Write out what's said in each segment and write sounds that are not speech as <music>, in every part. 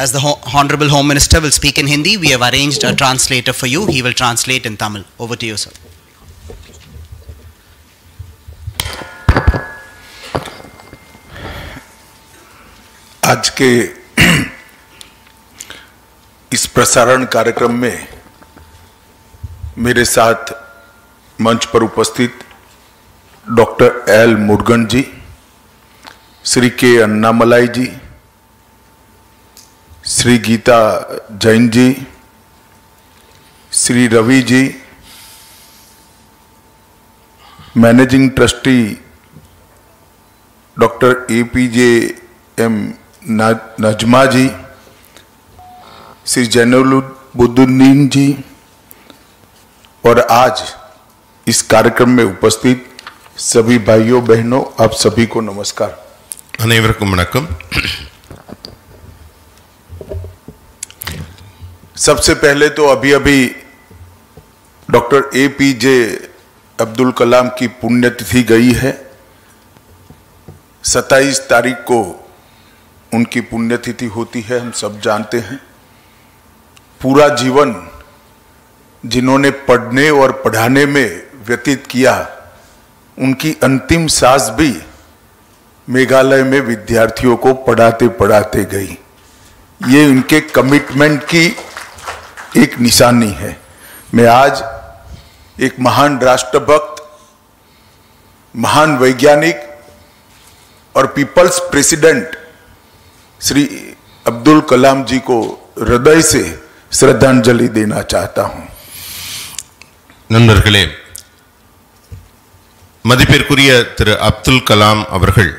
As the Ho Honorable Home Minister will speak in Hindi, we have arranged a translator for you. He will translate in Tamil. Over to you, sir. आज के इस प्रसारण कार्यक्रम में मेरे साथ मंच पर उपस्थित doctor L Murugan ji Shri K Annamalai ji Shri Geeta Jain ji Shri Ravi ji managing trustee doctor A P J M Najma ji Shri Jainuluddin ji और आज इस कार्यक्रम में उपस्थित सभी भाइयों बहनों आप सभी को नमस्कार अनेवरकम सबसे पहले तो अभी अभी doctor A P J Abdul Kalam की पुण्यतिथि गई है 27 तारीख को उनकी पुण्यतिथि होती है हम सब जानते हैं पूरा जीवन जिन्होंने पढ़ने और पढ़ाने में व्यतीत किया उनकी अंतिम सांस भी मेघालय में विद्यार्थियों को पढ़ाते पढ़ाते गई ये उनके कमिटमेंट की एक निशानी है मैं आज एक महान राष्ट्रभक्त महान वैज्ञानिक और पीपल्स प्रेसिडेंट श्री अब्दुल कलाम जी को हृदय से श्रद्धांजलि देना चाहता हूं நண்பர்களே மதிப்பிற்குரிய திரு அப்துல் கலாம் அவர்கள்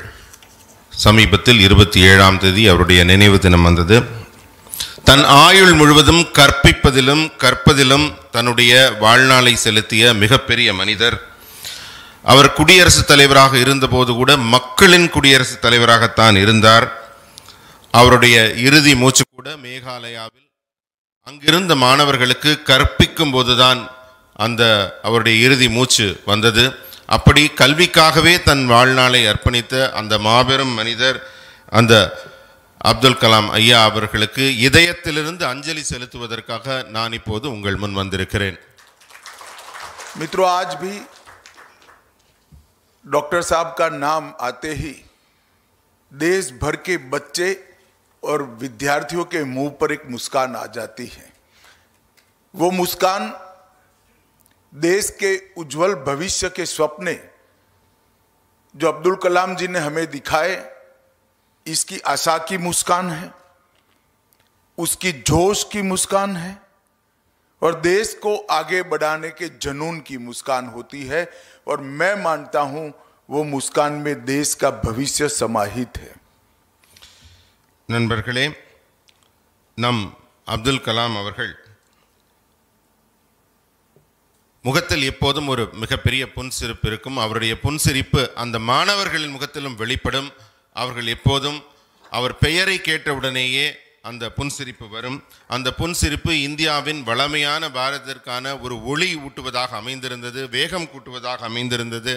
சமீபத்தில் இருபத்தி ஏழாம் தேதி அவருடைய நினைவு தினம் வந்தது தன் ஆயுள் முழுவதும் கற்பிப்பதிலும் கற்பதிலும் தன்னுடைய வாழ்நாளை செலுத்திய மிகப்பெரிய மனிதர் அவர் குடியரசுத் தலைவராக இருந்தபோது கூட மக்களின் குடியரசுத் தலைவராகத்தான் இருந்தார் அவருடைய இறுதி மூச்சு கூட மேகாலயாவில் அங்கிருந்த மாணவர்களுக்கு கற்பிக்கும் போதுதான் அந்த அவருடைய இறுதி மூச்சு வந்தது அப்படி கல்விக்காகவே தன் வாழ்நாளை அர்ப்பணித்த அந்த மாபெரும் மனிதர் அந்த अब्दुल कलाम अय्या अंजलि से அஞ்சலி செலுத்துவதற்காக நான் मित्रों आज भी डॉक्टर साहब का नाम आते ही देश भर के बच्चे और विद्यार्थियों के मुंह पर एक मुस्कान आ जाती है वो मुस्कान देश के उज्जवल भविष्य के स्वप्ने जो अब्दुल कलाम जी ने हमें दिखाए इसकी आशा की मुस्कान है उसकी जोश की मुस्कान है और देश को आगे बढ़ाने के जनून की मुस्कान होती है और मैं मानता हूं वो मुस्कान में देश का भविष्य समाहित है नन्बर्गले नम अब्दुल कलाम अवर्गल முகத்தில் எப்போதும் ஒரு மிகப்பெரிய புன்சிரிப்பு இருக்கும் அவருடைய புன்சிரிப்பு அந்த மாணவர்களின் முகத்திலும் வெளிப்படும் அவர்கள் எப்போதும் அவர் பெயரை கேட்டவுடனேயே அந்த புன்சிரிப்பு வரும் அந்த புன்சிரிப்பு இந்தியாவின் வளமையான பாரதத்திற்கான ஒரு ஒளி ஊட்டுவதாக அமைந்திருந்தது வேகம் கூட்டுவதாக அமைந்திருந்தது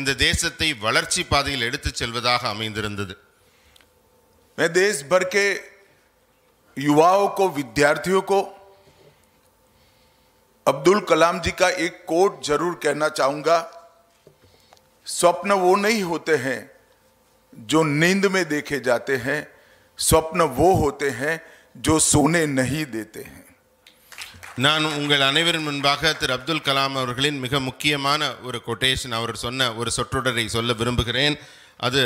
இந்த தேசத்தை வளர்ச்சி பாதையில் எடுத்துச் செல்வதாக அமைந்திருந்தது मैं देश भर के युवाओं को विद्यार्थियों को கோட் कलाम கேனா का एक कोट जो नींद में देखे जाते हैं स्वप्न वो होते हैं जो सोने नहीं देते हैं நான் உங்கள் அனைவரின் முன்பாக திரு அப்துல் கலாம் அவர்களின் மிக முக்கியமான ஒரு கொட்டேஷன் அவர் சொன்ன ஒரு சொற்றொடரை சொல்ல விரும்புகிறேன் அது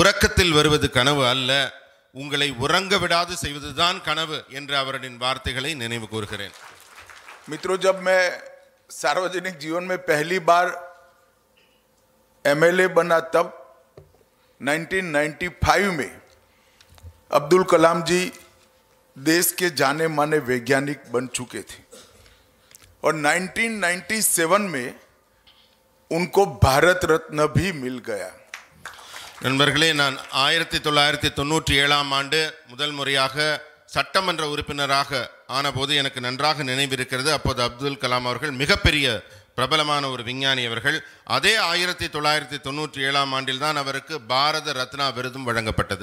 உறக்கத்தில் வருவது கனவு அல்ல உங்களை உறங்க விடாது செய்வதுதான் கனவு என்று அவரின் வார்த்தைகளை நினைவு கூறுகிறேன் மித்ரோ ஜப் மே சார்வஜனிக் ஜீவன் மே पहली பார் எம்எல்ஏ बना தப் 1995 में अब्दुल कलाम जी देश के जाने-माने वैज्ञानिक बन चुके थे और 1997 में उनको भारत रत्न भी मिल गया गणவர்களே நான் 1997 ஆம் ஆண்டு முதல் முறையாக சட்டம் என்ற உருப்பினராக ஆனபோது எனக்கு நன்றாக நினைvirkrது அப்பொழுது अब्दुल कलाम அவர்கள் மிகப்பெரிய प्रबल विज्ञानी விஞ்ஞானி அவர்கள் அதே ஆயிரத்தி विरद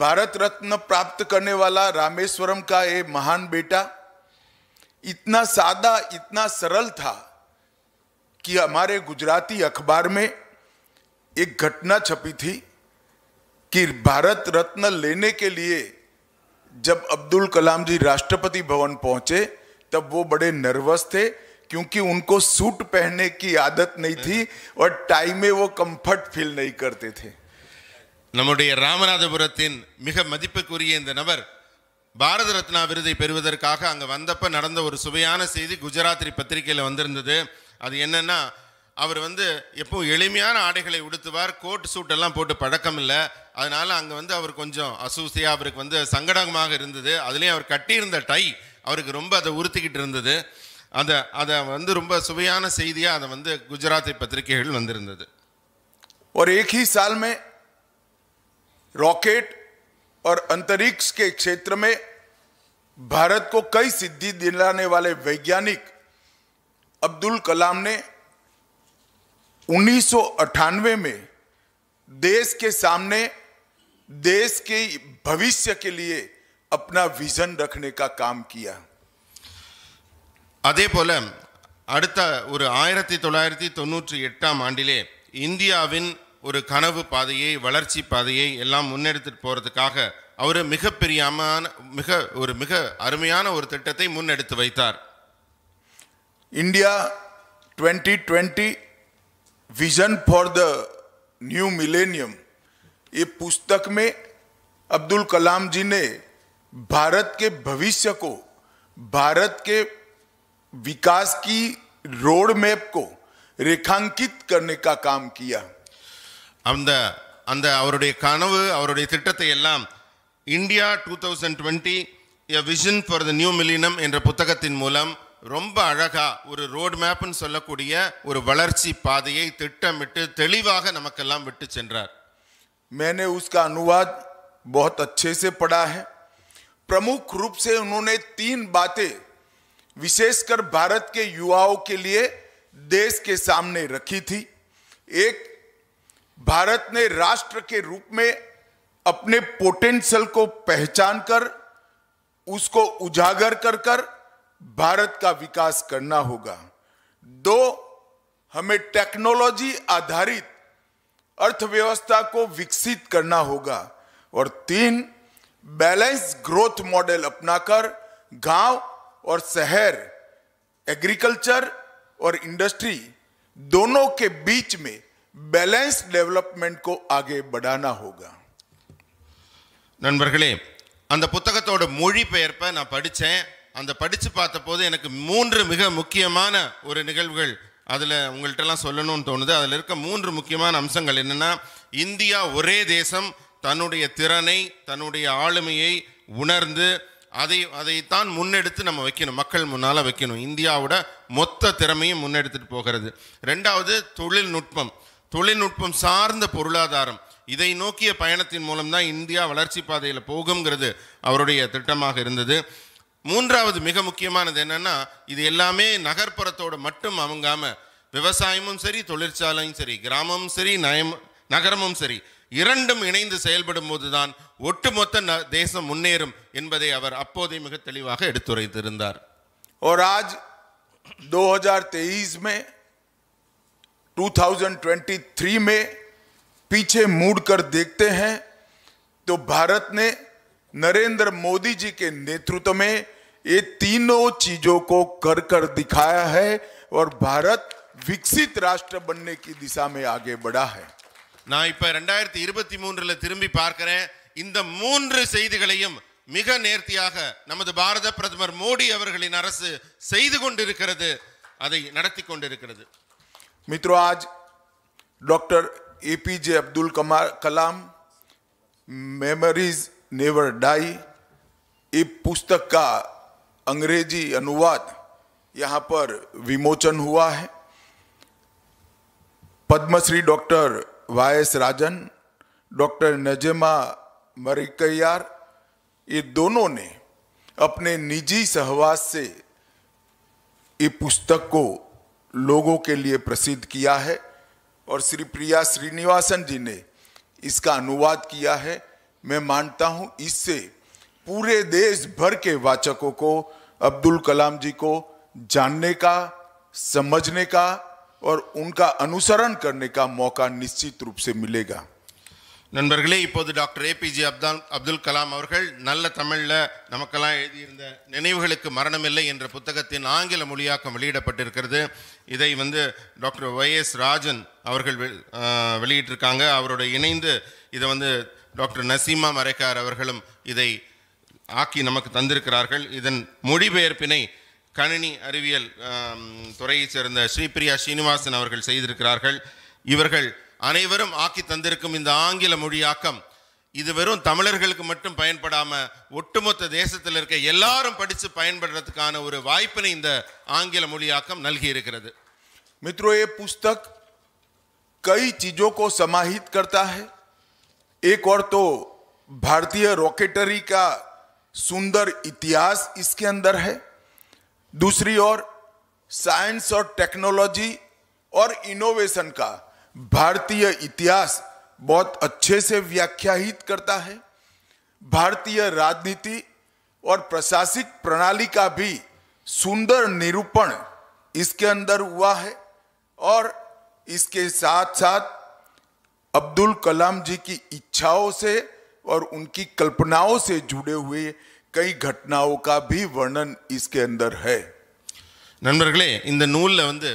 भारत रत्न प्राप्त करने वाला रामेश्वरम का ये महान बेटा इतना सादा इतना सरल था कि हमारे गुजराती अखबार में एक घटना छपी थी कि भारत रत्न लेने के लिए जब अब्दुल कलाम जी राष्ट्रपति भवन पहुंचे तब वो बड़े नर्वस थे क्योंकि उनको सूट पहनने की आदत नहीं थी और टाइम में वो कंफर्ट फील नहीं करते थे நம்முடைய ராமநாதபுரத்தின் மிக மதிப்புக்குரிய இந்த நபர் பாரத ரத்னா விருதை பெறுவதற்காக அங்கே வந்தப்ப நடந்த ஒரு சுவையான செய்தி குஜராத்ரி பத்திரிகையில் வந்திருந்தது அது என்னன்னா அவர் வந்து எப்போ எளிமையான ஆடைகளை உடுத்துவார் கோட் சூட் எல்லாம் போட்டு பழக்கம் இல்லை அதனால அங்கே வந்து அவர் கொஞ்சம் அசூசியாக அவருக்கு வந்து சங்கடமாக இருந்தது அதுலேயும் அவர் கட்டியிருந்த டை அவருக்கு ரொம்ப அதை உறுத்திக்கிட்டு இருந்தது அதை அதை और एक ही साल में रॉकेट और अंतरिक्ष के क्षेत्र में भारत को कई सिद्धि दिलाने वाले वैज्ञानिक अब्दुल कलाम ने उन्नीस में देश के सामने देश के भविष्य के लिए अपना विजन रखने का काम किया அதே போல் அடுத்த ஒரு ஆயிரத்தி தொள்ளாயிரத்தி தொண்ணூற்றி எட்டாம் ஆண்டிலே இந்தியாவின் ஒரு கனவு பாதையை வளர்ச்சி பாதையை எல்லாம் முன்னெடுத்துட்டு போகிறதுக்காக அவர் மிகப்பெரியமான மிக ஒரு மிக அருமையான ஒரு திட்டத்தை முன்னெடுத்து வைத்தார் India twenty twenty vision for the new millennium இ புஸ்தகமே அப்துல் अब्दुल कलाम जी ने भारत के विकास की रोड मैप को रेखांकित करने का काम किया अंद अंद அவருடைய கனவு அவருடைய திட்டத்தை எல்லாம் India 2020 year vision for the new millennium என்ற புத்தகத்தின் மூலம் ரொம்ப அழகா ஒரு রোড맵னு சொல்லக்கூடிய ஒரு வளர்ச்சி பாதையை திட்டமிட்டு தெளிவாக நமக்கெல்லாம் விட்டு சென்றார் मैंने उसका अनुवाद बहुत अच्छे से पढ़ा है प्रमुख रूप से उन्होंने तीन बातें विशेषकर भारत के युवाओं के लिए देश के सामने रखी थी एक भारत ने राष्ट्र के रूप में अपने पोटेंशियल को पहचान कर उसको उजागर कर कर भारत का विकास करना होगा दो हमें टेक्नोलॉजी आधारित अर्थव्यवस्था को विकसित करना होगा और तीन बैलेंस ग्रोथ मॉडल अपनाकर गांव और शहर एग्रीकल्चर और इंडस्ट्री दोनों के बीच में பேலன்ஸ் டெவலப்மெண்ட் கோ ஆகே படானா ஹோகா நண்பர்களே அந்த புத்தகத்தோட மொழிபெயர்ப்பை நான் படித்தேன் அந்த படித்து பார்த்தபோது எனக்கு மூன்று மிக முக்கியமான ஒரு நிகழ்வுகள் அதில் உங்கள்கிட்டலாம் சொல்லணும்னு தோணுது அதில் இருக்க மூன்று முக்கியமான அம்சங்கள் என்னென்னா இந்தியா ஒரே தேசம் தன்னுடைய திறனை தன்னுடைய ஆளுமையை உணர்ந்து அதை அதைத்தான் முன்னெடுத்து நம்ம வைக்கணும் மக்கள் முன்னால் வைக்கணும் இந்தியாவோட மொத்த திறமையும் முன்னெடுத்துட்டு போகிறது ரெண்டாவது தொழில்நுட்பம் தொழில்நுட்பம் சார்ந்த பொருளாதாரம் இதை நோக்கிய பயணத்தின் மூலம்தான் இந்தியா வளர்ச்சி பாதையில் போகுங்கிறது அவருடைய திட்டமாக இருந்தது மூன்றாவது மிக முக்கியமானது என்னென்னா இது எல்லாமே நகர்ப்புறத்தோடு மட்டும் அமுங்காமல் விவசாயமும் சரி தொழிற்சாலையும் சரி கிராமமும் சரி நயம் நகரமும் சரி இரண்டும் இணைந்து செயல்படும் போதுதான் ஒட்டுமொத்த தேசம் முன்னேறும் என்பதை அவர் அப்போதே மிக தெளிவாக எடுத்துரைத்திருந்தார் और आज 2023 में 2023 में पीछे मुड़ कर देखते हैं तो भारत ने नरेंद्र मोदी जी के नेतृत्व में ये तीनों चीजों को कर कर दिखाया है और भारत विकसित राष्ट्र बनने की दिशा में आगे बढ़ा है நான் இப்போ ரெண்டாயிரத்தி இருபத்தி மூன்றில் திரும்பி பார்க்கிறேன் இந்த மூன்று செய்திகளையும் மிக நேர்த்தியாக நமது பாரத பிரதமர் மோடி அவர்களின் அரசு செய்து கொண்டிருக்கிறது அதை நடத்தி கொண்டிருக்கிறது મિત્રો doctor doctor APJ Abdul Kalam memories never die એ પુસ્તક કા અંગ્રેજી અનુવાદ यहाँ पर विमोचन हुआ है Padmashri Y S Rajan doctor Najma Marikar ये दोनों ने अपने निजी सहवास से ये पुस्तक को लोगों के लिए प्रसिद्ध किया है और श्री प्रिया श्रीनिवासन जी ने इसका अनुवाद किया है मैं मानता हूँ इससे पूरे देश भर के वाचकों को अब्दुल कलाम जी को जानने का समझने का और उनका अनुसरण करने का मौका निश्चित रूप से मिलेगा நண்பர்களே இப்போது டாக்டர் ஏபிஜே அப்தால் அப்துல் கலாம் அவர்கள் நல்ல தமிழில் நமக்கெல்லாம் எழுதியிருந்த நினைவுகளுக்கு மரணமில்லை என்ற புத்தகத்தின் ஆங்கில மொழியாக்கம் வெளியிடப்பட்டிருக்கிறது இதை வந்து டாக்டர் ஒய் எஸ் ராஜன் அவர்கள் வெளியிட்டிருக்காங்க அவரோட இணைந்து இதை வந்து டாக்டர் நசீமா மரைக்கார் அவர்களும் இதை ஆக்கி நமக்கு தந்திருக்கிறார்கள் இதன் மொழிபெயர்ப்பினை கணினி அறிவியல் துறையைச் சேர்ந்த ஸ்ரீபிரியா ஸ்ரீனிவாசன் அவர்கள் செய்திருக்கிறார்கள் இவர்கள் அனைவரும் ஆக்கி தந்திருக்கும் இந்த ஆங்கில மொழியாக்கம் இது வெறும் தமிழர்களுக்கு மட்டும் பயன்படாமல் ஒட்டுமொத்த தேசத்தில் இருக்க எல்லாரும் படித்து பயன்படுறதுக்கான ஒரு வாய்ப்பினை இந்த ஆங்கில மொழியாக்கம் நல்கி இருக்கிறது மித்ரோ ஏ புஸ்தக் கை चीज़ों को समाहित करता है பாரதிய और கா சுந்தர் இத்தியாஸ் இஸ்கே அந்த दूसरी ओर साइंस और टेक्नोलॉजी और इनोवेशन का भारतीय इतिहास बहुत अच्छे से व्याख्यायित करता है भारतीय राजनीति और प्रशासनिक प्रणाली का भी सुंदर निरूपण इसके अंदर हुआ है और इसके साथ साथ अब्दुल कलाम जी की इच्छाओं से और उनकी कल्पनाओं से जुड़े हुए கை கட்னாவுக்கா பி भी இஸ்கே அந்தர் ஹே நண்பர்களே இந்த நூலில் வந்து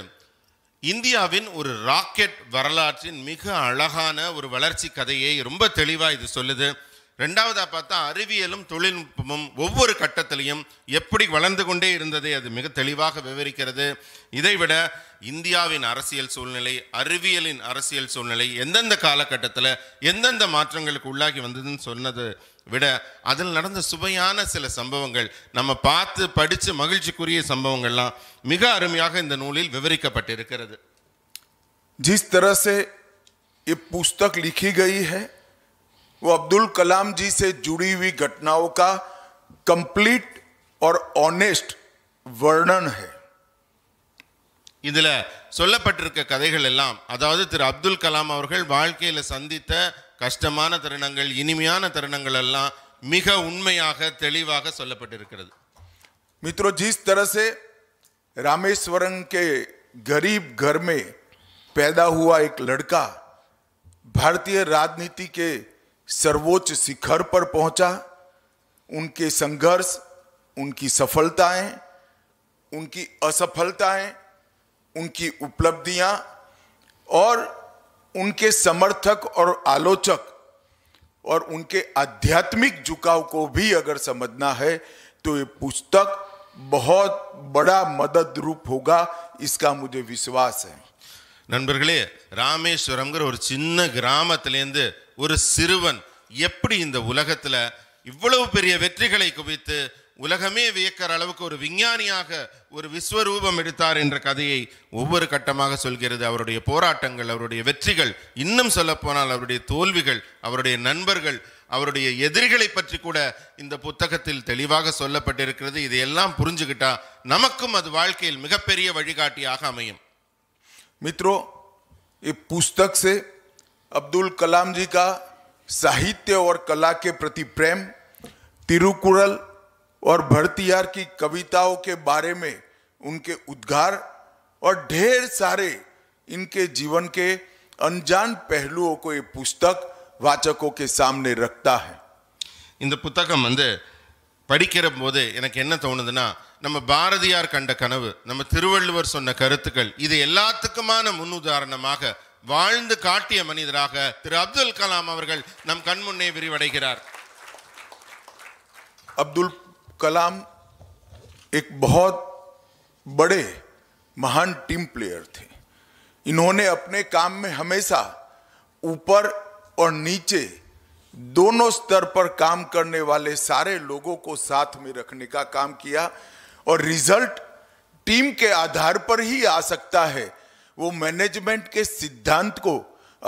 இந்தியாவின் ஒரு ராக்கெட் வரலாற்றின் மிக அழகான ஒரு வளர்ச்சி கதையை ரொம்ப தெளிவாக இது சொல்லுது ரெண்டாவதாக பார்த்தா அறிவியலும் தொழில்நுட்பமும் ஒவ்வொரு கட்டத்திலையும் எப்படி வளர்ந்து கொண்டே இருந்ததை அது மிக தெளிவாக விவரிக்கிறது இதைவிட இந்தியாவின் அரசியல் சூழ்நிலை அறிவியலின் அரசியல் சூழ்நிலை எந்தெந்த காலகட்டத்தில் எந்தெந்த மாற்றங்களுக்கு உள்ளாகி வந்ததுன்னு சொன்னது விட அதில் நடந்த சுவையான சில சம்பவங்கள் நம்ம பார்த்து படித்து மகிழ்ச்சிக்குரிய சம்பவங்கள்லாம் மிக அருமையாக இந்த நூலில் விவரிக்கப்பட்டிருக்கிறது जिस தரசே से ये पुस्तक लिखी அப்துல் கலாம் ஜி अब्दुल ஜுடி வி से जुड़ी हुई घटनाओं का कंप्लीट और இதில் சொல்லப்பட்டிருக்க கதைகள் எல்லாம் அதாவது திரு அப்துல் கலாம் அவர்கள் வாழ்க்கையில் சந்தித்த कष्ट तरण இனிமையான तरण எல்லாம் उ मित्रों जिस तरह से रामेश्वर के गरीब घर में पैदा हुआ एक लड़का भारतीय राजनीति के सर्वोच्च शिखर पर पहुंचा उनके संघर्ष उनकी सफलताएं उनकी असफलताएं उनकी उपलब्धियां और उनके समर्थक और आलोचक और उनके आध्यात्मिक झुकाव को भी अगर समझना है तो ये पुस्तक बहुत बड़ा मदद रूप होगा इसका मुझे विश्वास है நண்பர்களே ராமேஸ்வரம்ங்கிற ஒரு சின்ன கிராமத்திலேருந்து ஒரு சிறுவன் எப்படி இந்த உலகத்தில் இவ்வளவு பெரிய வெற்றிகளை குவித்து உலகமே வியக்கிற அளவுக்கு ஒரு விஞ்ஞானியாக ஒரு விஸ்வரூபம் எடுத்தார் என்ற கதையை ஒவ்வொரு கட்டமாக சொல்கிறது அவருடைய போராட்டங்கள் அவருடைய வெற்றிகள் இன்னும் சொல்லப்போனால் அவருடைய தோல்விகள் அவருடைய நண்பர்கள் அவருடைய எதிரிகளை பற்றி கூட இந்த புத்தகத்தில் தெளிவாக சொல்லப்பட்டிருக்கிறது இதையெல்லாம் புரிஞ்சுக்கிட்டா நமக்கும் அது வாழ்க்கையில் மிகப்பெரிய வழிகாட்டியாக அமையும் மித்ரோ இப்புஸ்தக் சே அப்துல் कलाम जी का கலாக்கே और பிரேம் திருக்குறள் और भरतियार की कविताओं के बारे में उनके उद्गार और ढेर सारे इनके जीवन के अनजान पहलुओं को ये पुस्तक வாச்சக்கோ கே சாம்னே ரக்தா ஹே இந்த புத்தகம் வந்து படிக்கிற போது எனக்கு என்ன தோணுதுன்னா நம்ம பாரதியார் கண்ட கனவு நம்ம திருவள்ளுவர் சொன்ன கருத்துக்கள் இது எல்லாத்துக்குமான முன்னுதாரணமாக வாழ்ந்து காட்டிய மனிதராக திரு அப்துல் கலாம் அவர்கள் நம் கண்முன்னே விரிவடைகிறார் அப்துல் कलाम एक बहुत बड़े महान टीम प्लेयर थे इन्होंने अपने काम में हमेशा ऊपर और नीचे दोनों स्तर पर काम करने वाले सारे लोगों को साथ में रखने का काम किया और रिजल्ट टीम के आधार पर ही आ सकता है वो मैनेजमेंट के सिद्धांत को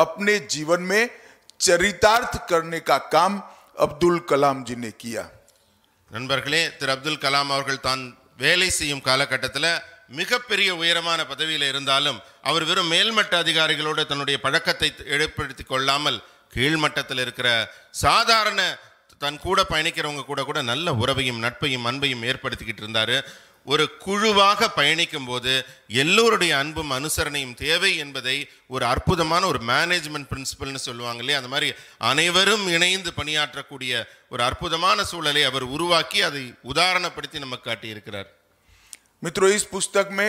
अपने जीवन में चरितार्थ करने का काम अब्दुल कलाम जी ने किया நண்பர்களே திரு அப்துல் கலாம் அவர்கள் தான் வேலை செய்யும் காலகட்டத்தில் மிகப்பெரிய உயரமான பதவியில் இருந்தாலும் அவர் வெறும் மேல்மட்ட அதிகாரிகளோடு தன்னுடைய பழக்கத்தை ஏற்படுத்தி கொள்ளாமல் கீழ்மட்டத்தில் இருக்கிற சாதாரண தன் கூட பயணிக்கிறவங்க கூட கூட நல்ல உறவையும் நட்பையும் அன்பையும் ஏற்படுத்திக்கிட்டு இருந்தார் ஒரு குழுவாக பயணிக்கும் போது எல்லோருடைய அன்பும் அனுசரணையும் தேவை என்பதை ஒரு அற்புதமான ஒரு மேனேஜ்மெண்ட் பிரின்சிபல்னு சொல்லுவாங்க இல்லையா அந்த மாதிரி அனைவரும் இணைந்து பணியாற்றக்கூடிய ஒரு அற்புதமான சூழலை அவர் உருவாக்கி அதை உதாரணப்படுத்தி நமக்கு காட்டியிருக்கிறார் மித்ரோ இஸ் புஸ்தக் மே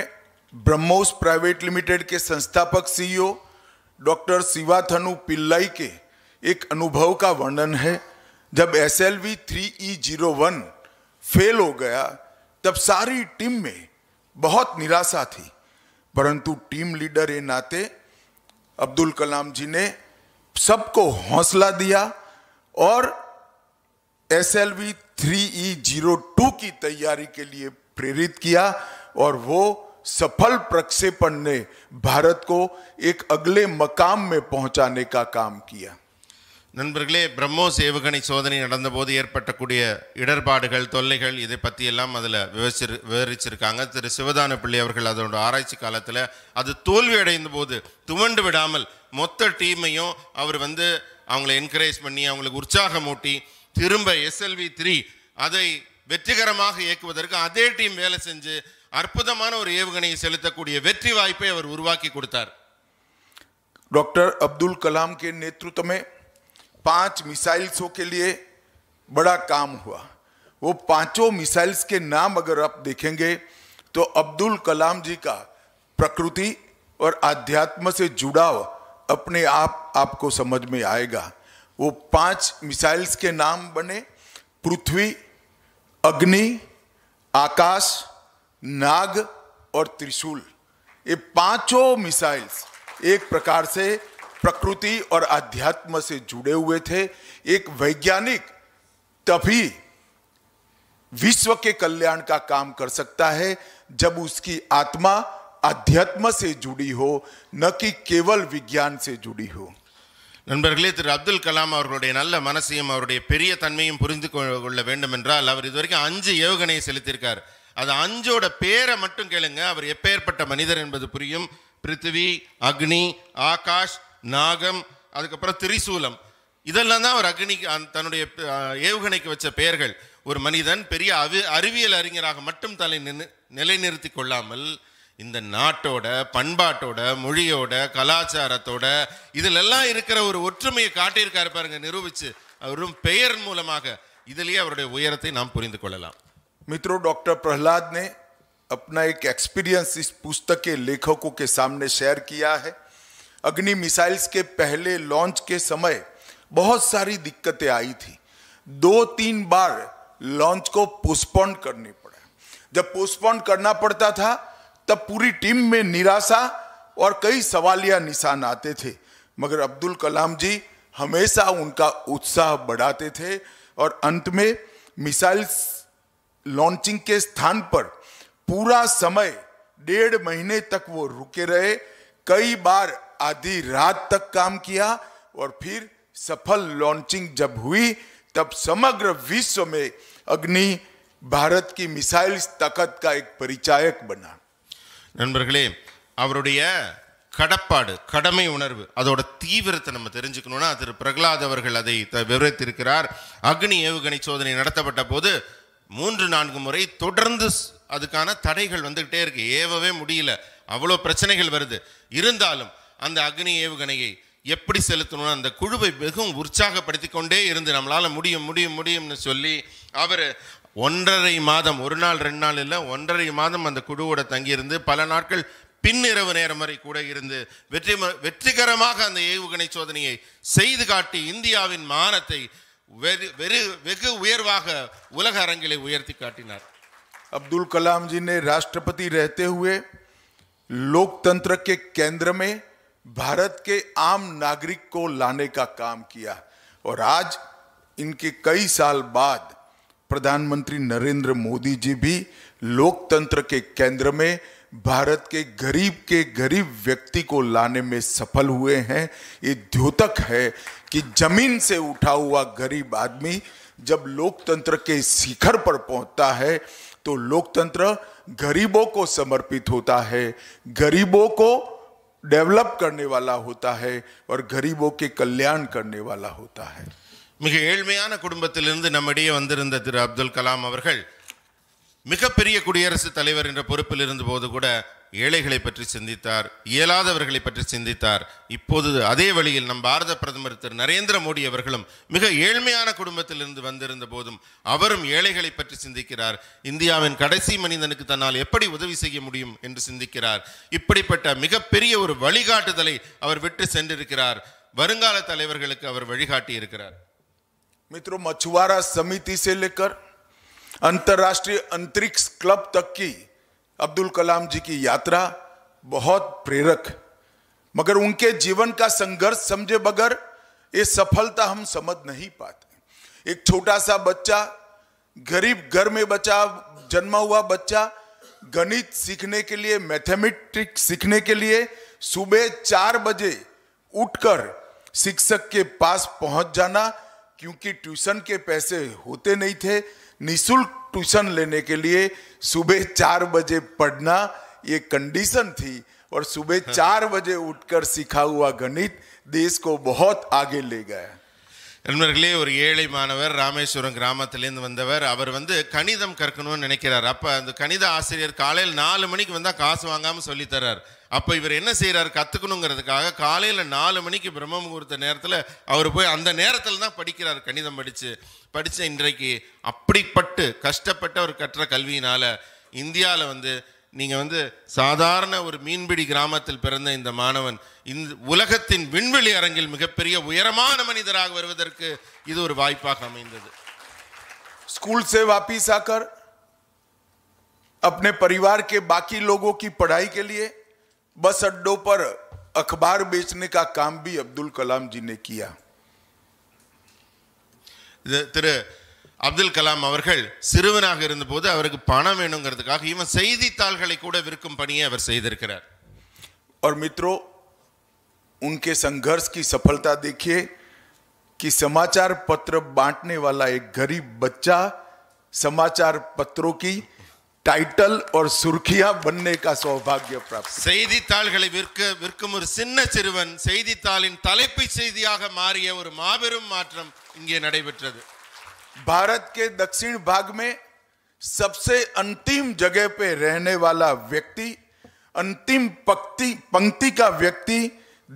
பிரம்மோஸ் பிரைவேட் லிமிடெட் கே संस्थापक CEO doctor Sivathanu Pillai கே अनुभव அனுபவ கா है ஹே ஜப் L V three E zero one fail हो तब सारी टीम में बहुत निराशा थी परंतु टीम लीडर ए नाते अब्दुल कलाम जी ने सबको हौसला दिया और S L V three E zero two की तैयारी के लिए प्रेरित किया और वो सफल प्रक्षेपण ने भारत को एक अगले मकाम में पहुंचाने का काम किया நண்பர்களே பிரம்மோ சேவகனை சோதனை நடந்தபோது ஏற்பட்டக்கூடிய இடர்பாடுகள் தொல்லைகள் இதை பற்றியெல்லாம் அதில் விவரிச்சிரு விவரிச்சிருக்காங்க திரு சிவதான பிள்ளை அவர்கள் அதனோட ஆராய்ச்சி காலத்தில் அது தோல்வி அடைந்த போது துவண்டு விடாமல் மொத்த டீமையும் அவர் வந்து அவங்கள என்கரேஜ் பண்ணி அவங்களுக்கு உற்சாகமூட்டி திரும்ப எஸ்எல்வி த்ரீ அதை வெற்றிகரமாக இயக்குவதற்கு அதே டீம் வேலை செஞ்சு அற்புதமான ஒரு ஏவுகணையை செலுத்தக்கூடிய வெற்றி வாய்ப்பை அவர் உருவாக்கி கொடுத்தார் டாக்டர் அப்துல் கலாம் के नेतृत्व पांच मिसाइल्सों के लिए बड़ा काम हुआ वो पांचों मिसाइल्स के नाम अगर आप देखेंगे तो अब्दुल कलाम जी का प्रकृति और आध्यात्म से जुड़ाव अपने आप आपको समझ में आएगा वो पांच मिसाइल्स के नाम बने पृथ्वी अग्नि आकाश नाग और त्रिशूल ये पांचों मिसाइल्स एक प्रकार से प्रकृति और अध्यात्म से जुड़े हुए थे एक वैज्ञानिक तभी विश्व के कल्याण का काम कर सकता है जब उसकी आत्मा अध्यात्म से जुड़ी हो न कि केवल विज्ञान से जुड़ी हो நண்பர்களே திரு அப்துல் கலாம் அவர்களுடைய நல்ல மனசையும் அவருடைய பெரிய தன்மையும் புரிந்து கொள்ள வேண்டும் என்றால் அவர் இதுவரைக்கும் அஞ்சு ஏவுகணையை செலுத்தியிருக்கார் அது அஞ்சோட பேரை மட்டும் கேளுங்க அவர் எப்பேற்பட்ட மனிதர் என்பது புரியும் பிருத்திவி அக்னி ஆகாஷ் நாகம் அதுக்கப்புறம் திரிசூலம் இதெல்லாம் தான் அவர் அக்னி தன்னுடைய ஏவுகணைக்கு வச்ச பெயர்கள் ஒரு மனிதன் பெரிய அவி அறிவியல் அறிஞராக மட்டும் தலை நின்று நிலைநிறுத்தி கொள்ளாமல் இந்த நாட்டோட பண்பாட்டோட மொழியோட கலாச்சாரத்தோட இதிலெல்லாம் இருக்கிற ஒரு ஒற்றுமையை காட்டியிருக்காரு பாருங்க நிரூபிச்சு அவரும் பெயர் மூலமாக இதிலேயே அவருடைய உயரத்தை நாம் புரிந்து கொள்ளலாம் மித்ரோ டாக்டர் प्रहलाद ने अपना எக்ஸ்பீரியன்ஸ் இஸ் इस पुस्तक के लेखकों के सामने अग्नि मिसाइल्स के पहले लॉन्च के समय बहुत सारी दिक्कतें आई थी दो तीन बार लॉन्च को पोस्टपोन करनी पड़ा जब पोस्टपोन करना पड़ता था तब पूरी टीम में निराशा और कई सवालिया निशान आते थे मगर अब्दुल कलाम जी हमेशा उनका उत्साह बढ़ाते थे और अंत में मिसाइल्स लॉन्चिंग के स्थान पर पूरा समय डेढ़ महीने तक वो रुके रहे कई बार आधी रात तक काम किया और फिर सफल लॉन्चिंग जब हुई तब समग्र विश्व में अग्नि भारत की मिसाइल ताकत का एक परिचायक बना நண்பர்களே அவருடைய கடப்பாடு கடமை உணர்வு அதோட தீவிரத்தை நம்ம தெரிஞ்சுக்கணும்னா திரு பிரகலாத் அவர்கள் அதை விவரித்திருக்கிறார் அக்னி ஏவுகணை சோதனை நடத்தப்பட்ட போது மூன்று நான்கு முறை தொடர்ந்து அதுக்கான தடைகள் வந்துகிட்டே இருக்கு ஏவவே முடியல அவ்வளோ பிரச்சனைகள் வருது இருந்தாலும் அந்த அக்னி ஏவுகணையை எப்படி செலுத்தணும் அந்த குழுவை மிகவும் உற்சாகப்படுத்தி கொண்டே இருந்து நம்மளால் முடியும் முடியும் முடியும்னு சொல்லி அவர் ஒன்றரை மாதம் ஒரு நாள் ரெண்டு நாள் இல்லை ஒன்றரை மாதம் அந்த குழுவோட தங்கியிருந்து பல நாட்கள் பின்னிரவு நேரம் வரை கூட இருந்து வெற்றி வெற்றிகரமாக அந்த ஏவுகணை சோதனையை செய்து காட்டி இந்தியாவின் மானத்தை வெறு வெறு வெகு உயர்வாக உலக அரங்கிலே உயர்த்தி காட்டினார் அப்துல் கலாம் ஜி ने राष्ट्रपति रहते हुए लोकतंत्र भारत के आम नागरिक को लाने का काम किया और आज इनके कई साल बाद प्रधानमंत्री नरेंद्र मोदी जी भी लोकतंत्र के केंद्र में भारत के गरीब के गरीब व्यक्ति को लाने में सफल हुए हैं ये द्योतक है कि जमीन से उठा हुआ गरीब आदमी जब लोकतंत्र के शिखर पर पहुंचता है तो लोकतंत्र गरीबों को समर्पित होता है गरीबों को டெவலப் करने वाला होता है और गरीबों के कल्याण करने वाला होता है மிக ஏழ்மையான குடும்பத்திலிருந்து நம்மிடையே வந்திருந்த திரு அப்துல் கலாம் அவர்கள் மிகப்பெரிய குடியரசுத் தலைவர் என்ற பொறுப்பில் இருந்தபோது கூட ஏழைகளை பற்றி சிந்தித்தார் இயலாதவர்களை பற்றி சிந்தித்தார் இப்போது அதே வழியில் நம் பாரத பிரதமர் திரு நரேந்திர மோடி அவர்களும் மிக ஏழ்மையான குடும்பத்திலிருந்து வந்திருந்த போதும் அவரும் ஏழைகளை பற்றி சிந்திக்கிறார் இந்தியாவின் கடைசி மனிதனுக்கு தன்னால் எப்படி உதவி செய்ய முடியும் என்று சிந்திக்கிறார் இப்படிப்பட்ட மிகப்பெரிய ஒரு வழிகாட்டுதலை அவர் விட்டு சென்றிருக்கிறார் வருங்கால தலைவர்களுக்கு அவர் வழிகாட்டி இருக்கிறார் மித்ரோ மச்சுவாரா சமிதி செல்லுக்கர் அந்தராஷ்டிரிய அந்தரிக்ஸ் கிளப் தக்கி अब्दुल कलाम जी की यात्रा बहुत प्रेरक मगर उनके जीवन का संघर्ष समझे बगैर ये सफलता हम समझ नहीं पाते एक छोटा सा बच्चा गरीब घर में बचा जन्मा हुआ बच्चा गणित सीखने के लिए मैथमेटिक सीखने के लिए सुबह चार बजे उठकर शिक्षक के पास पहुंच जाना क्योंकि ट्यूशन के पैसे होते नहीं थे निशुल्क ट्यूशन लेने के लिए सुबह चार बजे पढ़ना ये कंडीशन थी और सुबह हाँ। चार बजे उठकर सीखा हुआ गणित देश को बहुत आगे ले गया நண்பர்களே ஒரு ஏழை மாணவர் ராமேஸ்வரம் கிராமத்திலேருந்து வந்தவர் அவர் வந்து கணிதம் கற்கணும்னு நினைக்கிறார் அப்போ அந்த கணித ஆசிரியர் காலையில் நாலு மணிக்கு வந்தால் காசு வாங்காமல் சொல்லித்தரார் அப்போ இவர் என்ன செய்கிறார் கற்றுக்கணுங்கிறதுக்காக காலையில் நாலு மணிக்கு பிரம்ம முகூர்த்த நேரத்தில் அவர் போய் அந்த நேரத்தில் தான் படிக்கிறார் கணிதம் படித்து படித்த இன்றைக்கு அப்படிப்பட்டு கஷ்டப்பட்டு அவர் கற்ற கல்வியினால் இந்தியாவில் வந்து நீங்கள் வந்து சாதாரண ஒரு மீன்பிடி கிராமத்தில் பிறந்த இந்த மாணவன் இந்த உலகத்தின் விண்வெளி அரங்கில் மிகப்பெரிய உயரமான மனிதராக வருவதற்கு இது ஒரு வாய்ப்பாக அமைந்தது ஸ்கூல் சே வாபிஸ் ஆக்கர் अपने परिवार के बाकी लोगों बस अड्डों पर अखबार बेचने का काम भी अब्दुल कलाम जी ने किया तेरे अब्दुल कलाम पणुंगण और मित्रों उनके संघर्ष की सफलता देखिए कि समाचार पत्र बांटने वाला एक गरीब बच्चा समाचार पत्रों की टाइटल और सुर्खियां बनने का सौभाग्य प्राप्त செய்தித்தாள்களை விற்க விற்கும் ஒரு சின்ன சிறுவன் செய்தித்தாளின் தலைப்பு செய்தியாக மாறிய ஒரு மாபெரும் மாற்றம் இங்கே நடைபெற்றது भारत के दक्षिण भाग में सबसे अंतिम जगह पे रहने वाला व्यक्ति अंतिम पंक्ति पंक्ति का व्यक्ति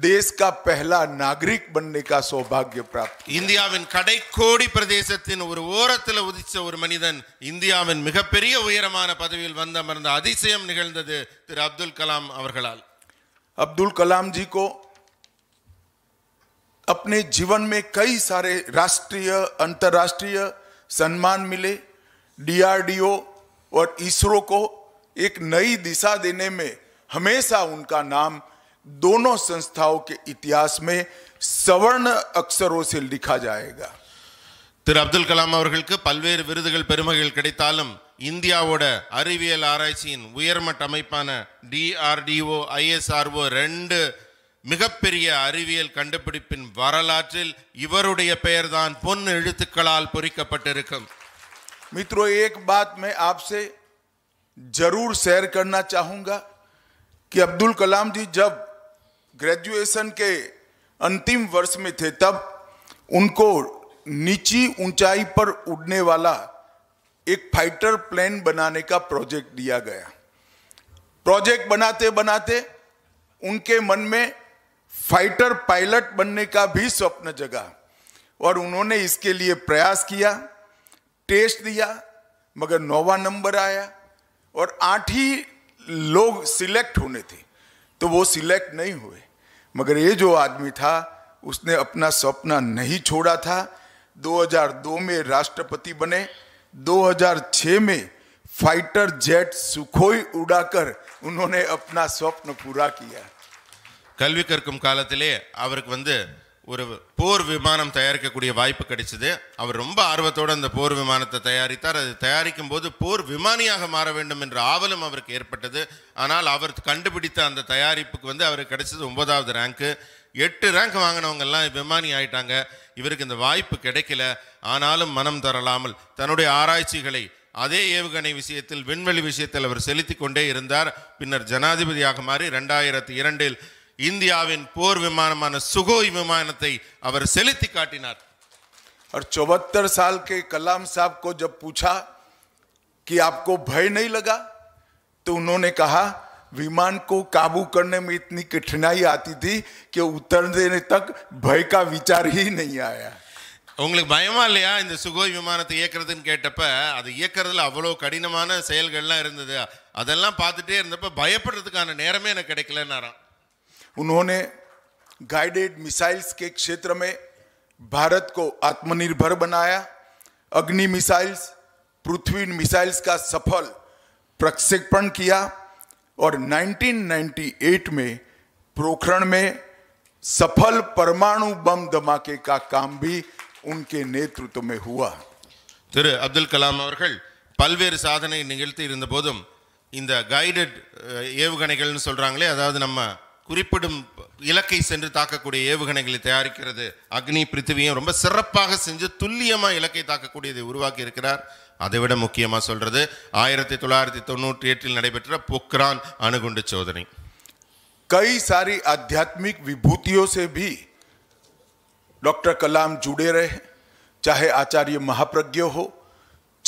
தேஸ் கா பெஹலா நாகரிக் பன்னே கா சௌபாகிய பிராப்தி இந்தியாவின் கடைக்கோடி பிரதேசத்தின் ஒரு ஓரத்தில் உதிச்ச ஒரு மனிதன் இந்தியாவின் மிகப்பெரிய உயரமான பதவியில் வந்தமர்ந்த அதிசயம் நிகழ்ந்தது திரு அப்துல் கலாம் அவர்களால் अब्दुल कलाम जी को अपने जीवन में कई सारे राष्ट्रीय अंतर्राष्ट्रीय सम्मान मिले डीआरडीओ और इसरो को एक नई दिशा देने में हमेशा उनका नाम दोनों संस्थाओं के इतिहास में सवर्ण अक्षरों से लिखा जाएगा திரு அப்துல் கலாம் அவர்களுக்கு பல்வேறு விருதுகள் பெருமைகள் கிடைத்தாலும் இந்தியாவோட அறிவியல் ஆராய்ச்சியின் உயர்மட்ட அமைப்பான டிஆர்டிஓ ஐஎஸ்ஆர்ஓ ரெண்டு மிகப்பெரிய அறிவியல் கண்டுபிடிப்பின் வரலாற்றில் இவருடைய பெயர்தான் பொன் எழுத்துக்களால் பொறிக்கப்பட்டிருக்கும் मित्रों एक बात मैं आपसे जरूर शेयर करना चाहूंगा कि अब्दुल कलाम जी जब ग्रेजुएशन के अंतिम वर्ष में थे तब उनको नीची ऊंचाई पर उड़ने वाला एक फाइटर प्लेन बनाने का प्रोजेक्ट दिया गया प्रोजेक्ट बनाते बनाते उनके मन में फाइटर पायलट बनने का भी स्वप्न जगा और उन्होंने इसके लिए प्रयास किया टेस्ट दिया मगर नौवा नंबर आया और आठ ही लोग सिलेक्ट होने थे तो वो सिलेक्ट नहीं हुए मगर ये जो आदमी था उसने अपना सपना नहीं छोड़ा था 2002 में राष्ट्रपति बने 2006 में फाइटर जेट सुखोई उड़ाकर उन्होंने अपना स्वप्न पूरा किया कल காலத்திலே அவருக்கு ஒரு போர் விமானம் தயாரிக்கக்கூடிய வாய்ப்பு கிடைச்சது அவர் ரொம்ப ஆர்வத்தோடு அந்த போர் விமானத்தை தயாரித்தார் அது தயாரிக்கும் போது போர் விமானியாக மாற வேண்டும் என்ற ஆவலும் அவருக்கு ஏற்பட்டது ஆனால் அவர் கண்டுபிடித்த அந்த தயாரிப்புக்கு வந்து அவருக்கு கிடைச்சது ஒன்பதாவது ரேங்க்கு எட்டு ரேங்க் வாங்கினவங்கெல்லாம் விமானி ஆயிட்டாங்க இவருக்கு இந்த வாய்ப்பு கிடைக்கல ஆனாலும் மனம் தரலாமல் தன்னுடைய ஆராய்ச்சிகளை அதே ஏவுகணை விஷயத்தில் விண்வெளி விஷயத்தில் அவர் செலுத்தி கொண்டே இருந்தார் பின்னர் ஜனாதிபதியாக மாறி ரெண்டாயிரத்தி இரண்டில் இந்தியாவின் போர் விமானமான சுகோய் விமானத்தை அவர் செலுத்தி காட்டினார் और 74 साल के कलाम साहब को जब पूछा कि आपको भय नहीं लगा तो उन्होंने कहा विमान को काबू करने में इतनी कठिनाई आती थी कि उतरने तक भय का विचार ही नहीं आया. உங்களுக்கு பயமா இல்லையா இந்த சுகோய் விமானத்தை ஏக்குறதுன்னு கேட்டப்ப அது ஏக்குறதுல அவ்வளோ கடினமான செயல்கள் எல்லாம் இருந்தது அதெல்லாம் பாத்துட்டே இருந்தப்ப பயப்படுறதுகான நேரமே எனக்கு கிடைக்கலனாராம். उन्होंने गाइडेड मिसाइल्स के क्षेत्र में भारत को आत्मनिर्भर बनाया अग्नि मिसाइल्स पृथ्वी मिसाइल्स का सफल प्रक्षेपण किया और 1998 में प्रोखरण में सफल परमाणु बम धमाके का काम भी उनके नेतृत्व में हुआ திரு அப்துல் கலாம் அவர்கள் பல்வேறு சாதனை நிகழ்த்தி இருந்த போதும் இந்த கைடட் ஏவுகணைகள்னு சொல்கிறாங்களே அதாவது நம்ம குறிப்படும் இலக்கை சென்று தாக்க கூடிய ஏவுகணைகளை தயாரிக்கிறது அக்னி பிரithvi ரொம்ப சிறப்பாக செய்து துல்லியமா இலக்கை தாக்க கூடியதை உருவாக்கி இருக்கார் அதைவிட முக்கியமா சொல்றது 1998 இல் நடைபெற்ற போக்ரான் அனுகுண்ட சௌத்ரி कई सारी आध्यात्मिक विभूतियों से भी डॉ कलाम जुड़े रहे चाहे आचार्य महाप्रज्ञ हो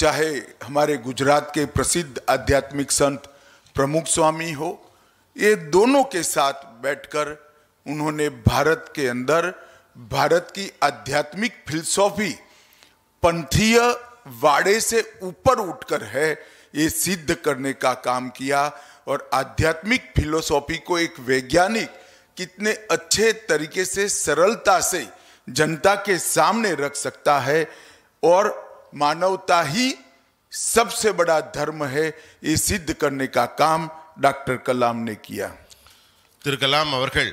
चाहे हमारे गुजरात के प्रसिद्ध आध्यात्मिक संत प्रमुख स्वामी हो ये दोनों के साथ बैठकर उन्होंने भारत के अंदर भारत की आध्यात्मिक फिलसॉफी पंथीय वाड़े से ऊपर उठकर है ये सिद्ध करने का काम किया और आध्यात्मिक फिलोसॉफी को एक वैज्ञानिक कितने अच्छे तरीके से सरलता से जनता के सामने रख सकता है और मानवता ही सबसे बड़ा धर्म है ये सिद्ध करने का काम डॉक्टर कलाम ने किया திரு கலாம் அவர்கள்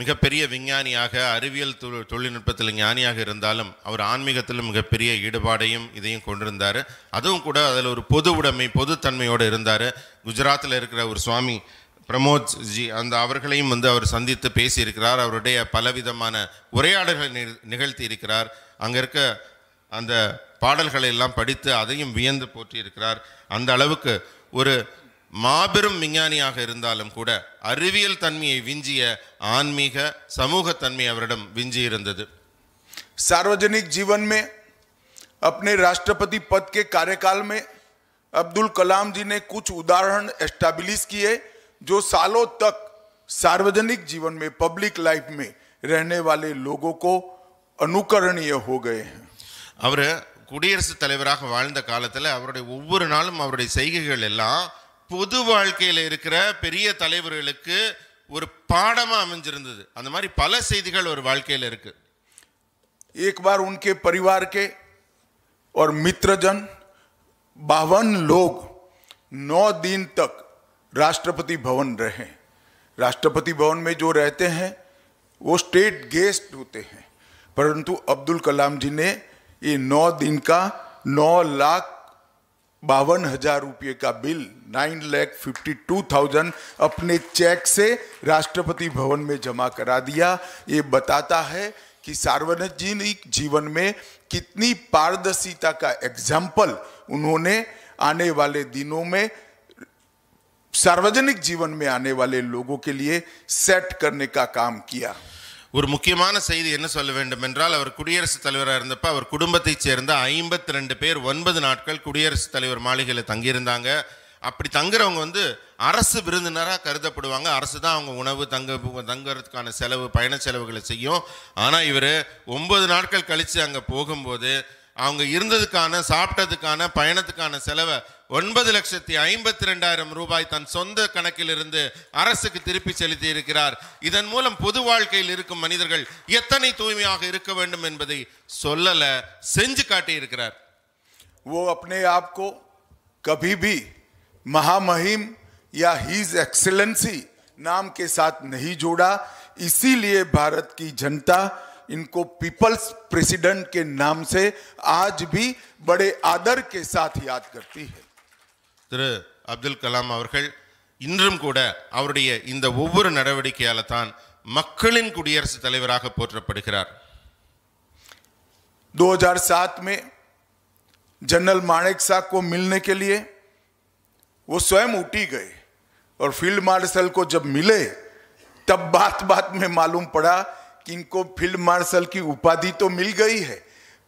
மிகப்பெரிய விஞ்ஞானியாக அறிவியல் தொழில்நுட்பத்தில் ஞானியாக இருந்தாலும் அவர் ஆன்மீகத்திலும் மிகப்பெரிய ஈடுபாடையும் இதையும் கொண்டிருந்தார் அதுவும் கூட அதில் ஒரு பொது உடைமை பொதுத்தன்மையோடு இருந்தார் குஜராத்தில் இருக்கிற ஒரு சுவாமி பிரமோத் ஜி அந்த அவர்களையும் வந்து அவர் சந்தித்து பேசியிருக்கிறார் அவருடைய பலவிதமான உரையாடல்களை நிகழ்த்தி இருக்கிறார் அங்கே இருக்க அந்த பாடல்களை எல்லாம் படித்து அதையும் வியந்து போற்றியிருக்கிறார் அந்த அளவுக்கு ஒரு மாபெரும் விஞ்ஞானியாக இருந்தாலும் கூட அறிவியல் தன்மையை விஞ்சிய ஆன்மீக சமூக தன்மை அவரிடம் விஞ்சி இருந்தது சார்வஜனிக் ஜீவன் மே अपने ராஷ்டிரபதி பத் கே कार्यकाल மே அப்துல் கலாம் ஜி நே कुछ உதாரண एस्टाब्लिश கியே ஜோ சாலோ தக் சார்வஜனிக் ஜீவன் மே பப்ளிக் லைஃப் மே रहने வாலே லோகோ கோ अनुकरणीय हो அவர் குடியரசுத் தலைவராக வாழ்ந்த காலத்தில் அவருடைய ஒவ்வொரு நாளும் அவருடைய செய்கைகள் எல்லாம் தலைவர்களுக்கு ஒரு அமைஞ்சிருந்தது அந்த மாதிரி பல செய்திகள் ஒரு வாழ்க்கையில் இருக்கு एक बार उनके परिवार के और मित्रजन बावन लोग नौ दिन तक राष्ट्रपति भवन रहे राष्ट्रपति भवन में जो रहते हैं वो स्टेट गेस्ट होते हैं परंतु अब्दुल कलाम जी ने ये नौ दिन का नौ लाख बावन हजार रुपये का bill nine lakh fifty two thousand अपने चेक से राष्ट्रपति भवन में जमा करा दिया ये बताता है कि सार्वजनिक जीवन में कितनी पारदर्शिता का एग्जाम्पल उन्होंने आने वाले दिनों में सार्वजनिक जीवन में आने वाले लोगों के लिए सेट करने का काम किया ஒரு முக்கியமான செய்தி என்ன சொல்ல வேண்டும் என்றால் அவர் குடியரசுத் தலைவராக இருந்தப்போ அவர் குடும்பத்தைச் சேர்ந்த ஐம்பத்தி ரெண்டு பேர் ஒன்பது நாட்கள் குடியரசுத் தலைவர் மாளிகையில் தங்கியிருந்தாங்க அப்படி தங்குறவங்க வந்து அரசு விருந்தினராக கருதப்படுவாங்க அரசு தான் அவங்க உணவு தங்க தங்குறதுக்கான செலவு பயண செலவுகளை செய்யும் ஆனால் இவர் ஒன்பது நாட்கள் கழித்து அங்கே போகும்போது அவங்க இருந்ததுக்கான சாப்பிட்டதுக்கான பயணத்துக்கான செலவை ஒன்பது லட்சத்தி ஐம்பத்தி ரெண்டாயிரம் ரூபாய் தன் சொந்த கணக்கிலிருந்து அரசுக்கு திருப்பி செலுத்தி இருக்கிறார் இதன் மூலம் பொது வாழ்க்கையில் இருக்கும் மனிதர்கள் எத்தனை தூய்மையாக இருக்க வேண்டும் என்பதை சொல்லல செஞ்சு காட்டி இருக்கிறார் ஓ அப்னே ஆப்கோ को कभी भी யா ஹீஸ் எக்ஸலன்சி நாம் கே சாத் நகி ஜோடா இசிலியே பாரத் கி ஜனதா इनको पीपल्स प्रेसिडेंट के नाम से आज भी बड़े आदर के साथ याद करती है अब्दुल कलाम இன்றும் கூட அவருடைய இந்த ஒவ்வொரு நடவடிக்கையால தான் மக்களின் குடியரசுத் தலைவராக போற்றப்படுகிறார் में जनरल माणिक साहब को मिलने के लिए वो स्वयं उठी गए और फील्ड मार्शल को जब मिले तब बात बात में मालूम पड़ा इनको फील्ड मार्शल की उपाधि तो मिल गई है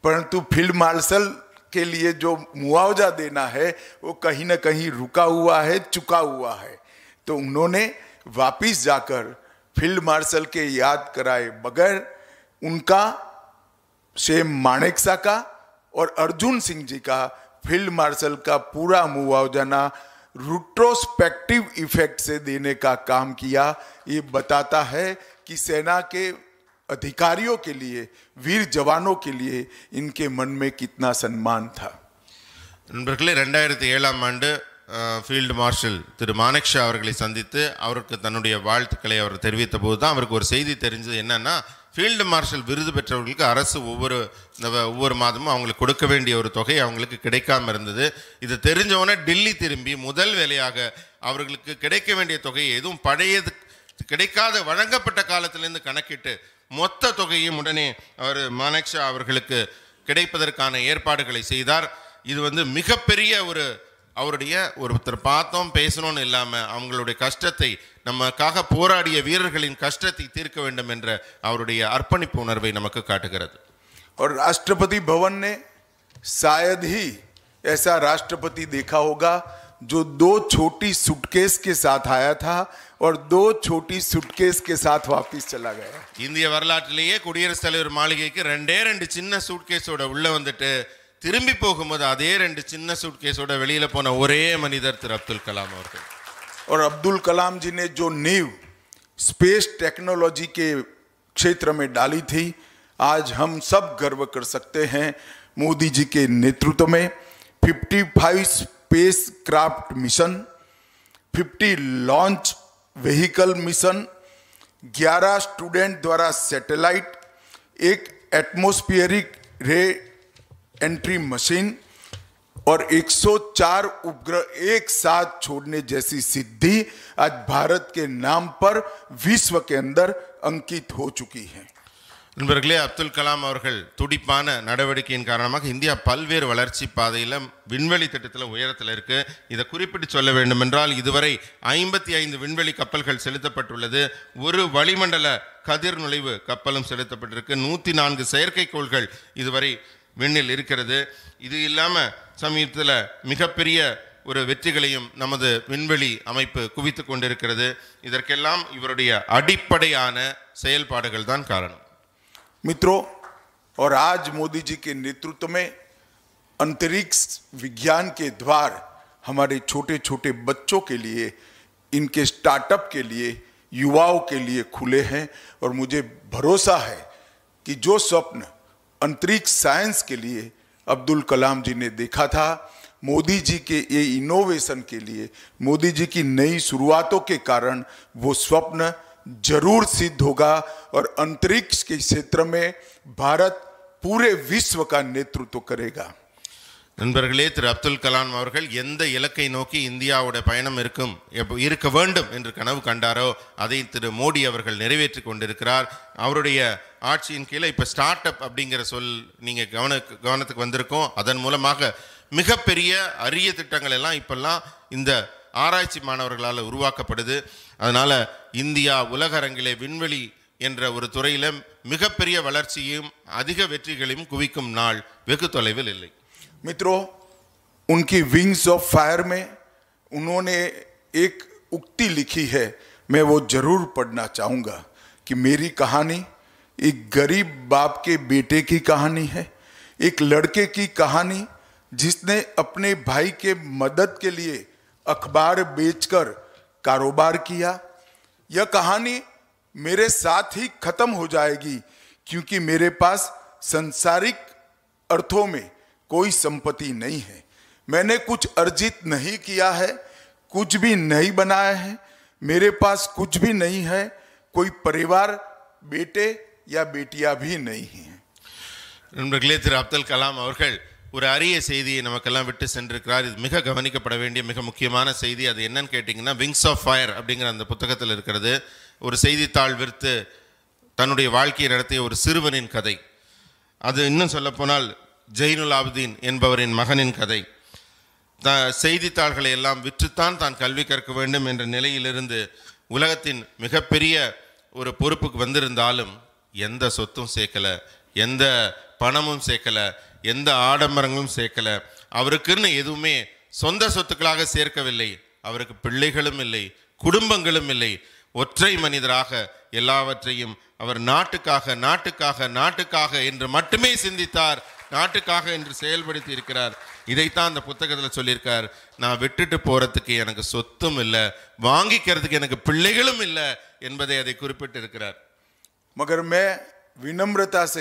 परंतु फील्ड मार्शल के लिए जो मुआवजा देना है वो कहीं ना कहीं रुका हुआ है चुका हुआ है तो उन्होंने वापिस जाकर फील्ड मार्शल के याद कराए बगैर उनका सेम माणेकसा का और अर्जुन सिंह जी का फील्ड मार्शल का पूरा मुआवजा ना रिट्रोस्पेक्टिव इफेक्ट से देने का काम किया ये बताता है कि सेना के अधिकारियों के लिए वीर जवानों के लिए इनके मन में कितना सम्मान था நண்பர்களே ரெண்டாயிரத்தி ஏழாம் ஆண்டு ஃபீல்டு மார்ஷல் திரு மானக்ஷா அவர்களை சந்தித்து அவருக்கு தன்னுடைய வாழ்த்துக்களை அவர் தெரிவித்த போது தான் அவருக்கு ஒரு செய்தி தெரிஞ்சது என்னன்னா ஃபீல்டு மார்ஷல் விருது பெற்றவர்களுக்கு அரசு ஒவ்வொரு ஒவ்வொரு மாதமும் அவங்களுக்கு கொடுக்க வேண்டிய ஒரு தொகை அவங்களுக்கு கிடைக்காம இருந்தது இது தெரிஞ்சவொன்னே டெல்லி திரும்பி முதல் வேலையாக அவர்களுக்கு கிடைக்க வேண்டிய தொகையை எதுவும் பழையது கிடைக்காத வழங்கப்பட்ட காலத்திலேருந்து கணக்கிட்டு மொத்த தொகையும் உடனே அவர் மானக்ஷா அவர்களுக்கு கிடைப்பதற்கான ஏற்பாடுகளை செய்தார் இது வந்து மிகப்பெரிய ஒரு அவருடைய ஒருத்தர் பார்த்தோம் பேசணும்னு இல்லாமல் அவங்களுடைய கஷ்டத்தை நமக்காக போராடிய வீரர்களின் கஷ்டத்தை தீர்க்க வேண்டும் என்ற அவருடைய அர்ப்பணிப்பு உணர்வை நமக்கு காட்டுகிறது ஒரு ராஷ்டிரபதி பவன் சாயத் ஹி ஏசா ராஷ்டிரபதி தேகா ஹோகா ஜோ தோ சோட்டி சுட்கேஸ் கே சாத் ஆயா தா और दो छोटी सूटकेस के साथ वापस चला गया इंडिया வரலாற்று लिए குடியரசு தலைவர் மாளிகைக்கு ரெண்டே ரெண்டு சின்ன சூட்கேஸோட உள்ள வந்துட்டு திரும்பி போகும்போது அதே ரெண்டு சின்ன சூட்கேஸோட வெளியில போன ஒரே மனிதர் திரு அப்துல் கலாம் அவர்கள் और अब्दुल कलाम जी ने जो नीव स्पेस टेक्नोलॉजी के क्षेत्र में डाली थी आज हम सब गर्व कर सकते हैं मोदी जी के नेतृत्व में fifty five space craft mission fifty launch vehicle mission 11 student द्वारा सैटेलाइट एक एटमोस्फियरिक रे एंट्री मशीन और 104 उपग्रह एक साथ छोड़ने जैसी सिद्धि आज भारत के नाम पर विश्व के अंदर अंकित हो चुकी है நண்பர்களே அப்துல் கலாம் அவர்கள் துடிப்பான நடவடிக்கையின் காரணமாக இந்தியா பல்வேறு வளர்ச்சி பாதையில் விண்வெளி திட்டத்தில் உயரத்தில் இருக்குது இதை குறிப்பிட்டு சொல்ல வேண்டுமென்றால் இதுவரை ஐம்பத்தி ஐந்து விண்வெளி கப்பல்கள் செலுத்தப்பட்டுள்ளது ஒரு வளிமண்டல கதிர் நுழைவு கப்பலும் செலுத்தப்பட்டிருக்கு நூற்றி நான்கு செயற்கைக்கோள்கள் இதுவரை விண்ணில் இருக்கிறது இது இல்லாமல் சமீபத்தில் மிகப்பெரிய ஒரு வெற்றிகளையும் நமது விண்வெளி அமைப்பு குவித்து கொண்டிருக்கிறது இதற்கெல்லாம் இவருடைய அடிப்படையான செயல்பாடுகள் தான் காரணம் मित्रों और आज मोदी जी के नेतृत्व में अंतरिक्ष विज्ञान के द्वार हमारे छोटे छोटे बच्चों के लिए इनके स्टार्टअप के लिए युवाओं के लिए खुले हैं और मुझे भरोसा है कि जो स्वप्न अंतरिक्ष साइंस के लिए अब्दुल कलाम जी ने देखा था मोदी जी के ये इनोवेशन के लिए मोदी जी की नई शुरुआतों के कारण वो स्वप्न जरूर सिद्ध होगा और अंतरिक्ष के क्षेत्र में भारत पूरे विश्व का नेतृत्व करेगा நண்பர்களே திரு அப்துல் கலாம் அவர்கள் எந்த இலக்கை நோக்கி இந்தியாவோட பயணம் இருக்கும் இருக்க வேண்டும் என்று கனவு கண்டாரோ அதை திரு மோடி அவர்கள் நிறைவேற்றி கொண்டிருக்கிறார் அவருடைய ஆட்சியின் கீழே இப்போ ஸ்டார்ட் அப் அப்படிங்கிற சொல் நீங்கள் கவன கவனத்துக்கு வந்திருக்கோம் அதன் மூலமாக மிகப்பெரிய அரிய திட்டங்கள் எல்லாம் இப்பெல்லாம் இந்த ஆராய்ச்சி மாணவர்களால் உருவாக்கப்படுது அதனால் இந்தியா உலகரங்கிலே விண்வெளி என்ற ஒரு துறையில் மிகப்பெரிய வளர்ச்சியும் அதிக வெற்றிகளையும் குவிக்கும் நாள் வெகு தொலைவில் இல்லை मित्रों उनकी विंग्स ऑफ फायर में उन्होंने एक उक्ति लिखी है मैं वो जरूर पढ़ना चाहूँगा कि मेरी कहानी एक गरीब बाप के बेटे की कहानी है एक लड़के की कहानी जिसने अपने भाई के मदद के लिए अखबार बेचकर कारोबार किया यह कहानी मेरे साथ ही खत्म हो जाएगी क्योंकि मेरे पास संसारिक अर्थों में कोई संपत्ति नहीं है मैंने कुछ अर्जित नहीं किया है कुछ भी नहीं बनाया है मेरे पास कुछ भी नहीं है कोई परिवार बेटे या बेटियां भी नहीं है நம்மளுக்கு திரு அப்துல் ஒரு அரிய செய்தியை நமக்கெல்லாம் விட்டு சென்றிருக்கிறார் இது மிக கவனிக்கப்பட வேண்டிய மிக முக்கியமான செய்தி அது என்னன்னு கேட்டிங்கன்னா விங்ஸ் ஆஃப் ஃபயர் அப்படிங்கிற அந்த புத்தகத்தில் இருக்கிறது ஒரு செய்தித்தாள் விற்று தன்னுடைய வாழ்க்கையை நடத்திய ஒரு சிறுவனின் கதை அது இன்னும் சொல்லப்போனால் ஜெயினுல் ஆபுதீன் என்பவரின் மகனின் கதை த செய்தித்தாள்களை எல்லாம் விற்றுத்தான் தான் கல்வி கற்க வேண்டும் என்ற நிலையிலிருந்து உலகத்தின் மிகப்பெரிய ஒரு பொறுப்புக்கு வந்திருந்தாலும் எந்த சொத்தும் சேர்க்கலை எந்த பணமும் சேர்க்கலை எந்த ஆடம்பரங்களும் சேர்க்கல அவருக்குன்னு எதுவுமே சொந்த சொத்துக்களாக சேர்க்கவில்லை அவருக்கு பிள்ளைகளும் இல்லை குடும்பங்களும் இல்லை ஒற்றை மனிதராக எல்லாவற்றையும் அவர் நாட்டுக்காக நாட்டுக்காக நாட்டுக்காக என்று மட்டுமே சிந்தித்தார் நாட்டுக்காக என்று செயல்படுத்தி இருக்கிறார் இதைத்தான் அந்த புத்தகத்தில் சொல்லியிருக்கார் நான் விட்டுட்டு போகிறதுக்கு எனக்கு சொத்தும் இல்லை வாங்கிக்கிறதுக்கு எனக்கு பிள்ளைகளும் இல்லை என்பதை அதை குறிப்பிட்டிருக்கிறார் இருக்கிறார் மே विनम्रता से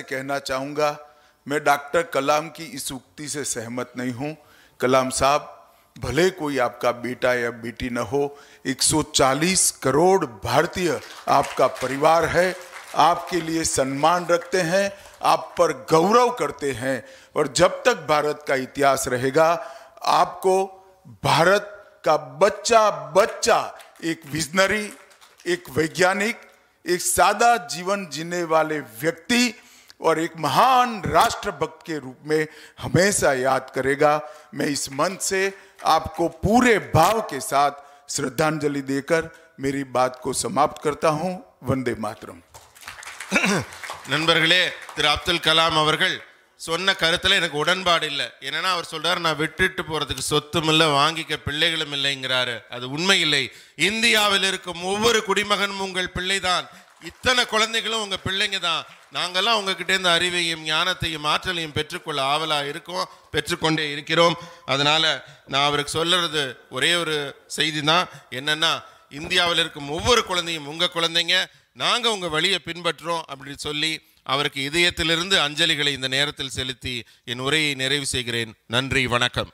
मैं डॉक्टर कलाम की इस उक्ति से सहमत नहीं हूं कलाम साहब भले कोई आपका बेटा या बेटी न हो 140 करोड़ भारतीय आपका परिवार है आपके लिए सम्मान रखते हैं आप पर गौरव करते हैं और जब तक भारत का इतिहास रहेगा आपको भारत का बच्चा बच्चा एक विजनरी एक वैज्ञानिक एक सादा जीवन जीने वाले व्यक्ति और एक महान राष्ट्रभक्त के रूप में हमेशा याद करेगा मैं इस मंच से आपको पूरे भाव के साथ श्रद्धांजलि देकर मेरी बात को समाप्त करता हूं वंदे मातरम நண்பர்களே <coughs> திரு அப்துல் கலாம் அவர்கள் சொன்ன கருத்தில் எனக்கு உடன்பாடு இல்லை என்னன்னா அவர் சொல்றாரு நான் விட்டுட்டு போறதுக்கு சொத்தும் இல்லை வாங்கிக்க பிள்ளைகளும் இல்லைங்கிறாரு அது உண்மை இல்லை இந்தியாவில் இருக்கும் ஒவ்வொரு குடிமகனும் உங்கள் பிள்ளைதான் இத்தனை குழந்தைகளும் உங்கள் பிள்ளைங்க தான் நாங்கள்லாம் இந்த அறிவையும் ஞானத்தையும் ஆற்றலையும் பெற்றுக்கொள்ள ஆவலாக இருக்கோம் பெற்றுக்கொண்டே இருக்கிறோம் அதனால் நான் அவருக்கு சொல்லுறது ஒரே ஒரு செய்தி தான் என்னென்னா இந்தியாவில் இருக்கும் ஒவ்வொரு குழந்தையும் உங்கள் குழந்தைங்க நாங்கள் உங்கள் வழியை பின்பற்றுறோம் அப்படின்னு சொல்லி அவருக்கு இதயத்திலிருந்து அஞ்சலிகளை இந்த நேரத்தில் செலுத்தி என் உரையை நிறைவு செய்கிறேன் நன்றி வணக்கம்